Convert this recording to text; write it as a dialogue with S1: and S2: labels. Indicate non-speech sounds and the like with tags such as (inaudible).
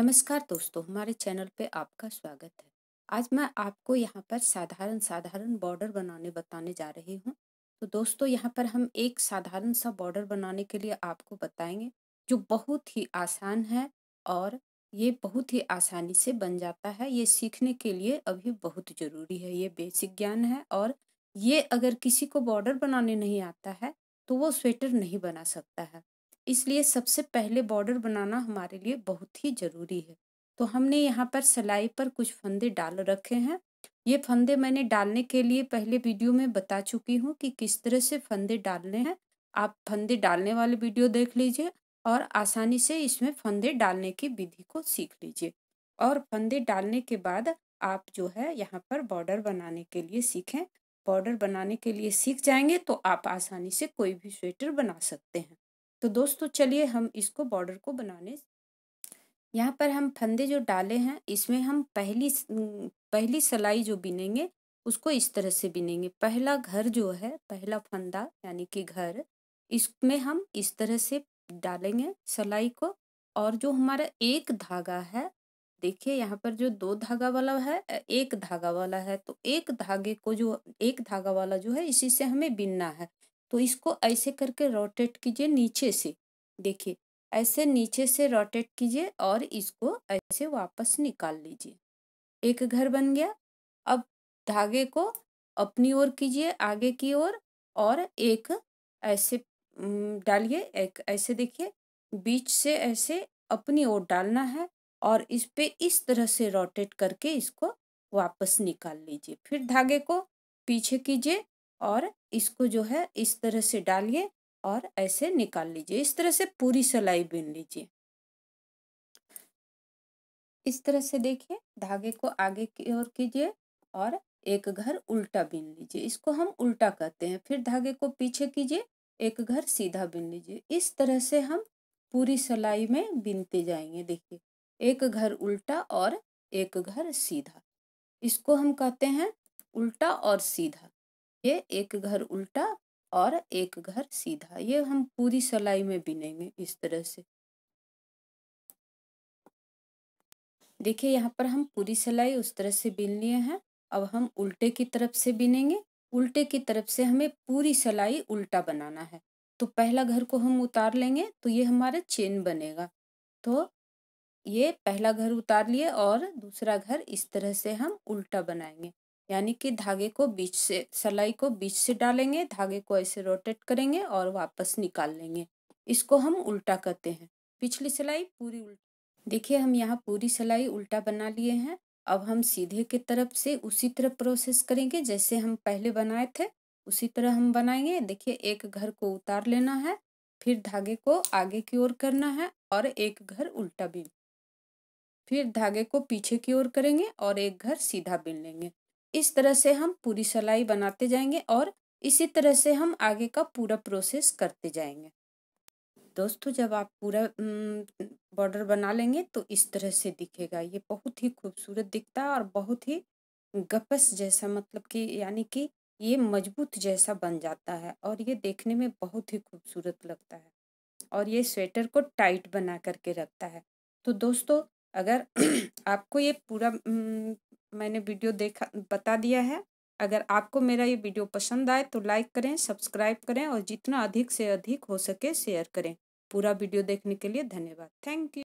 S1: नमस्कार दोस्तों हमारे चैनल पे आपका स्वागत है आज मैं आपको यहाँ पर साधारण साधारण बॉर्डर बनाने बताने जा रही हूँ तो दोस्तों यहाँ पर हम एक साधारण सा बॉर्डर बनाने के लिए आपको बताएंगे जो बहुत ही आसान है और ये बहुत ही आसानी से बन जाता है ये सीखने के लिए अभी बहुत ज़रूरी है ये बेसिक ज्ञान है और ये अगर किसी को बॉर्डर बनाने नहीं आता है तो वो स्वेटर नहीं बना सकता है इसलिए सबसे पहले बॉर्डर बनाना हमारे लिए बहुत ही ज़रूरी है तो हमने यहाँ पर सिलाई पर कुछ फंदे डाल रखे हैं ये फंदे मैंने डालने के लिए पहले वीडियो में बता चुकी हूँ कि किस तरह से फंदे डालने हैं आप फंदे डालने वाले वीडियो देख लीजिए और आसानी से इसमें फंदे डालने की विधि को सीख लीजिए और फंदे डालने के बाद आप जो है यहाँ पर बॉर्डर बनाने के लिए सीखें बॉर्डर बनाने के लिए सीख जाएंगे तो आप आसानी से कोई भी स्वेटर बना सकते हैं तो दोस्तों चलिए हम इसको बॉर्डर को बनाने यहाँ पर हम फंदे जो डाले हैं इसमें हम पहली पहली सलाई जो बिनेंगे उसको इस तरह से बिनेंगे पहला घर जो है पहला फंदा यानी कि घर इसमें हम इस तरह से डालेंगे सलाई को और जो हमारा एक धागा है देखिए यहाँ पर जो दो धागा वाला है एक धागा वाला है तो एक धागे को जो एक धागा वाला जो है इसी से हमें बिनना है तो इसको ऐसे करके रोटेट कीजिए नीचे से देखिए ऐसे नीचे से रोटेट कीजिए और इसको ऐसे वापस निकाल लीजिए एक घर बन गया अब धागे को अपनी ओर कीजिए आगे की ओर और, और एक ऐसे डालिए एक ऐसे देखिए बीच से ऐसे अपनी ओर डालना है और इस पर इस तरह से रोटेट करके इसको वापस निकाल लीजिए फिर धागे को पीछे कीजिए और इसको जो है इस तरह से डालिए और ऐसे निकाल लीजिए इस तरह से पूरी सलाई बुन लीजिए इस तरह से देखिए धागे को आगे की ओर कीजिए और एक घर उल्टा बीन लीजिए इसको हम उल्टा कहते हैं फिर धागे को पीछे कीजिए एक घर सीधा बीन लीजिए इस तरह से हम पूरी सलाई में बीनते जाएंगे देखिए एक घर उल्टा और एक घर सीधा इसको हम कहते हैं उल्टा और सीधा ये एक घर उल्टा और एक घर सीधा ये हम पूरी सलाई में बिनेंगे इस तरह से देखिए यहाँ पर हम पूरी सिलाई उस तरह से बिन लिए हैं अब हम उल्टे की तरफ से बिनेंगे उल्टे की तरफ से हमें पूरी सिलाई उल्टा बनाना है तो पहला घर को हम उतार लेंगे तो ये हमारा चेन बनेगा तो ये पहला घर उतार लिए और दूसरा घर इस तरह से हम उल्टा बनाएंगे यानी कि धागे को बीच से सलाई को बीच से डालेंगे धागे को ऐसे रोटेट करेंगे और वापस निकाल लेंगे इसको हम उल्टा कहते हैं पिछली सिलाई पूरी उल्टी देखिए हम यहाँ पूरी सिलाई उल्टा बना लिए हैं अब हम सीधे के तरफ से उसी तरह प्रोसेस करेंगे जैसे हम पहले बनाए थे उसी तरह हम बनाएंगे देखिए एक घर को उतार लेना है फिर धागे को आगे की ओर करना है और एक घर उल्टा बीन फिर धागे को पीछे की ओर करेंगे और एक घर सीधा बीन लेंगे इस तरह से हम पूरी सलाई बनाते जाएंगे और इसी तरह से हम आगे का पूरा प्रोसेस करते जाएंगे दोस्तों जब आप पूरा बॉर्डर बना लेंगे तो इस तरह से दिखेगा ये बहुत ही खूबसूरत दिखता है और बहुत ही गपस जैसा मतलब कि यानी कि ये मजबूत जैसा बन जाता है और ये देखने में बहुत ही खूबसूरत लगता है और ये स्वेटर को टाइट बना करके रखता है तो दोस्तों अगर (clears throat) आपको ये पूरा मैंने वीडियो देखा बता दिया है अगर आपको मेरा ये वीडियो पसंद आए तो लाइक करें सब्सक्राइब करें और जितना अधिक से अधिक हो सके शेयर करें पूरा वीडियो देखने के लिए धन्यवाद थैंक यू